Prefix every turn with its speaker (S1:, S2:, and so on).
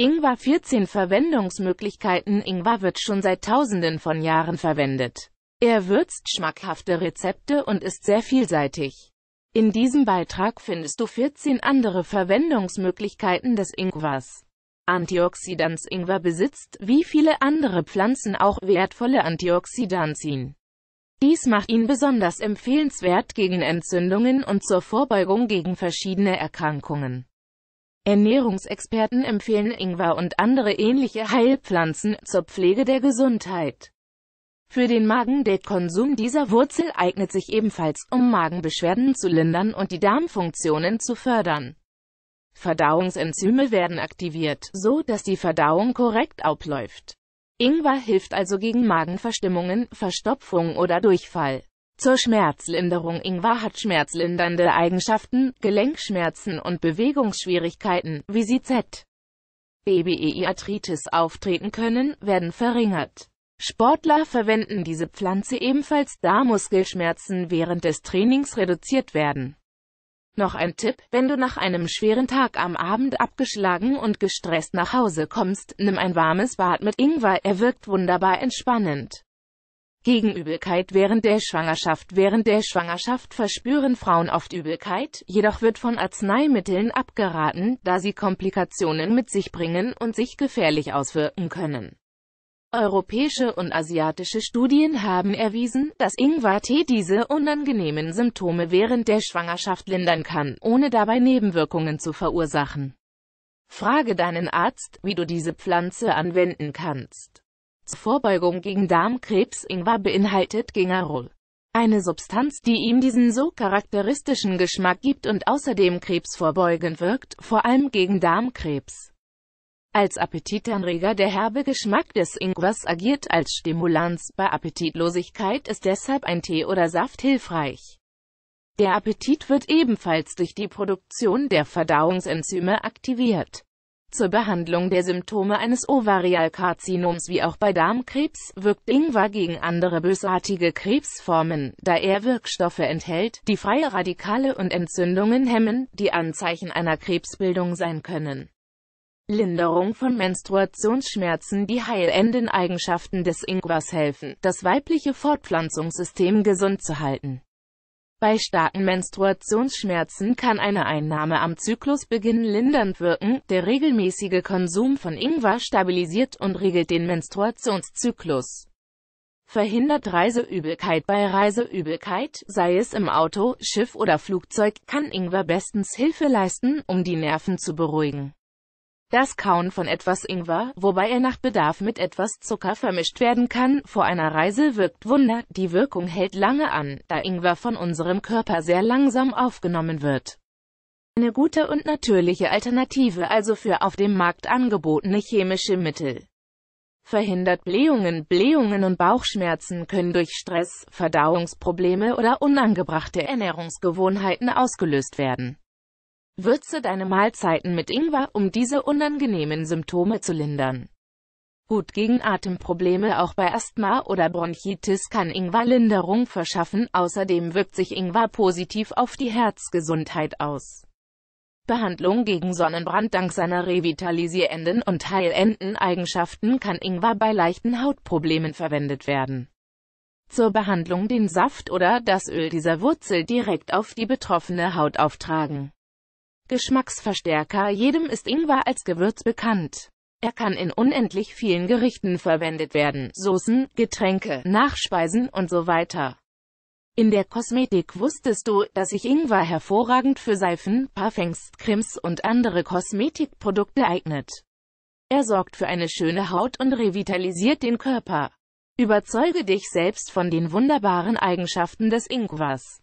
S1: Ingwer 14 Verwendungsmöglichkeiten Ingwer wird schon seit tausenden von Jahren verwendet. Er würzt schmackhafte Rezepte und ist sehr vielseitig. In diesem Beitrag findest du 14 andere Verwendungsmöglichkeiten des Ingwers. Antioxidans Ingwer besitzt, wie viele andere Pflanzen auch, wertvolle Antioxidantien. Dies macht ihn besonders empfehlenswert gegen Entzündungen und zur Vorbeugung gegen verschiedene Erkrankungen. Ernährungsexperten empfehlen Ingwer und andere ähnliche Heilpflanzen zur Pflege der Gesundheit. Für den Magen der Konsum dieser Wurzel eignet sich ebenfalls, um Magenbeschwerden zu lindern und die Darmfunktionen zu fördern. Verdauungsenzyme werden aktiviert, so dass die Verdauung korrekt abläuft. Ingwer hilft also gegen Magenverstimmungen, Verstopfung oder Durchfall. Zur Schmerzlinderung Ingwer hat schmerzlindernde Eigenschaften, Gelenkschmerzen und Bewegungsschwierigkeiten, wie sie Z. E, BBEI-Arthritis auftreten können, werden verringert. Sportler verwenden diese Pflanze ebenfalls, da Muskelschmerzen während des Trainings reduziert werden. Noch ein Tipp, wenn du nach einem schweren Tag am Abend abgeschlagen und gestresst nach Hause kommst, nimm ein warmes Bad mit Ingwer, er wirkt wunderbar entspannend. Gegen Übelkeit während der Schwangerschaft Während der Schwangerschaft verspüren Frauen oft Übelkeit, jedoch wird von Arzneimitteln abgeraten, da sie Komplikationen mit sich bringen und sich gefährlich auswirken können. Europäische und asiatische Studien haben erwiesen, dass ingwer Ingwertee diese unangenehmen Symptome während der Schwangerschaft lindern kann, ohne dabei Nebenwirkungen zu verursachen. Frage deinen Arzt, wie du diese Pflanze anwenden kannst. Vorbeugung gegen Darmkrebs Ingwer beinhaltet Gingerol, eine Substanz, die ihm diesen so charakteristischen Geschmack gibt und außerdem krebsvorbeugend wirkt, vor allem gegen Darmkrebs. Als Appetitanreger der herbe Geschmack des Ingwers agiert als Stimulanz, bei Appetitlosigkeit ist deshalb ein Tee oder Saft hilfreich. Der Appetit wird ebenfalls durch die Produktion der Verdauungsenzyme aktiviert. Zur Behandlung der Symptome eines Ovarialkarzinoms wie auch bei Darmkrebs wirkt Ingwer gegen andere bösartige Krebsformen, da er Wirkstoffe enthält, die freie Radikale und Entzündungen hemmen, die Anzeichen einer Krebsbildung sein können. Linderung von Menstruationsschmerzen Die heilenden Eigenschaften des Ingwers helfen, das weibliche Fortpflanzungssystem gesund zu halten. Bei starken Menstruationsschmerzen kann eine Einnahme am Zyklusbeginn lindernd wirken, der regelmäßige Konsum von Ingwer stabilisiert und regelt den Menstruationszyklus. Verhindert Reiseübelkeit Bei Reiseübelkeit, sei es im Auto, Schiff oder Flugzeug, kann Ingwer bestens Hilfe leisten, um die Nerven zu beruhigen. Das Kauen von etwas Ingwer, wobei er nach Bedarf mit etwas Zucker vermischt werden kann, vor einer Reise wirkt Wunder, die Wirkung hält lange an, da Ingwer von unserem Körper sehr langsam aufgenommen wird. Eine gute und natürliche Alternative also für auf dem Markt angebotene chemische Mittel. Verhindert Blähungen, Blähungen und Bauchschmerzen können durch Stress, Verdauungsprobleme oder unangebrachte Ernährungsgewohnheiten ausgelöst werden. Würze deine Mahlzeiten mit Ingwer, um diese unangenehmen Symptome zu lindern. Gut gegen Atemprobleme auch bei Asthma oder Bronchitis kann Ingwer Linderung verschaffen, außerdem wirkt sich Ingwer positiv auf die Herzgesundheit aus. Behandlung gegen Sonnenbrand Dank seiner revitalisierenden und heilenden Eigenschaften kann Ingwer bei leichten Hautproblemen verwendet werden. Zur Behandlung den Saft oder das Öl dieser Wurzel direkt auf die betroffene Haut auftragen. Geschmacksverstärker Jedem ist Ingwer als Gewürz bekannt. Er kann in unendlich vielen Gerichten verwendet werden, Soßen, Getränke, Nachspeisen und so weiter. In der Kosmetik wusstest du, dass sich Ingwer hervorragend für Seifen, Parfums, Cremes und andere Kosmetikprodukte eignet. Er sorgt für eine schöne Haut und revitalisiert den Körper. Überzeuge dich selbst von den wunderbaren Eigenschaften des Ingwers.